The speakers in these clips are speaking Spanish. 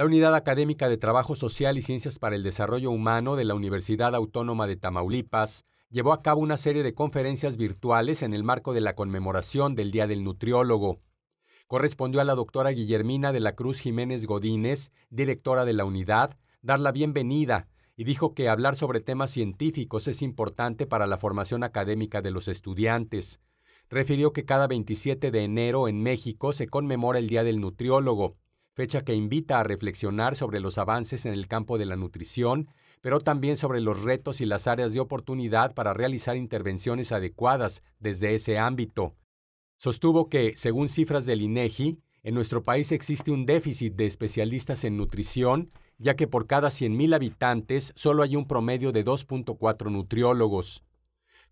La Unidad Académica de Trabajo Social y Ciencias para el Desarrollo Humano de la Universidad Autónoma de Tamaulipas llevó a cabo una serie de conferencias virtuales en el marco de la conmemoración del Día del Nutriólogo. Correspondió a la doctora Guillermina de la Cruz Jiménez Godínez, directora de la unidad, dar la bienvenida y dijo que hablar sobre temas científicos es importante para la formación académica de los estudiantes. Refirió que cada 27 de enero en México se conmemora el Día del Nutriólogo, fecha que invita a reflexionar sobre los avances en el campo de la nutrición, pero también sobre los retos y las áreas de oportunidad para realizar intervenciones adecuadas desde ese ámbito. Sostuvo que, según cifras del INEGI, e en nuestro país existe un déficit de especialistas en nutrición, ya que por cada 100.000 habitantes solo hay un promedio de 2.4 nutriólogos.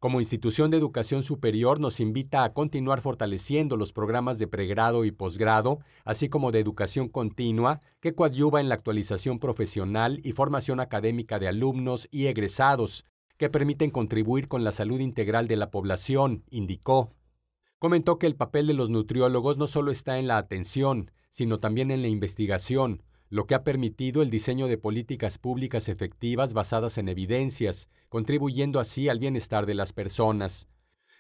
Como institución de educación superior nos invita a continuar fortaleciendo los programas de pregrado y posgrado, así como de educación continua, que coadyuva en la actualización profesional y formación académica de alumnos y egresados, que permiten contribuir con la salud integral de la población, indicó. Comentó que el papel de los nutriólogos no solo está en la atención, sino también en la investigación, lo que ha permitido el diseño de políticas públicas efectivas basadas en evidencias, contribuyendo así al bienestar de las personas.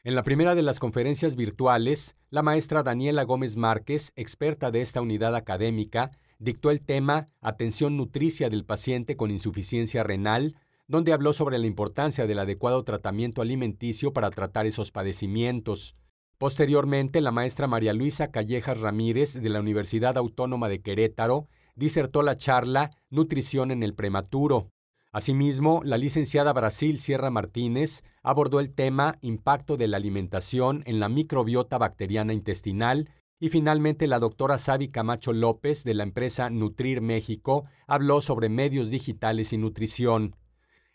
En la primera de las conferencias virtuales, la maestra Daniela Gómez Márquez, experta de esta unidad académica, dictó el tema Atención nutricia del paciente con insuficiencia renal, donde habló sobre la importancia del adecuado tratamiento alimenticio para tratar esos padecimientos. Posteriormente, la maestra María Luisa Callejas Ramírez de la Universidad Autónoma de Querétaro disertó la charla Nutrición en el prematuro. Asimismo, la licenciada Brasil Sierra Martínez abordó el tema Impacto de la alimentación en la microbiota bacteriana intestinal y finalmente la doctora Sabi Camacho López de la empresa Nutrir México habló sobre medios digitales y nutrición.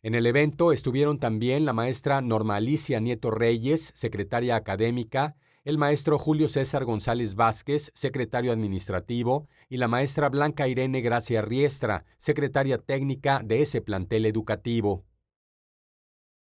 En el evento estuvieron también la maestra Norma Alicia Nieto Reyes, secretaria académica, el maestro Julio César González Vázquez, secretario administrativo, y la maestra Blanca Irene Gracia Riestra, secretaria técnica de ese plantel educativo.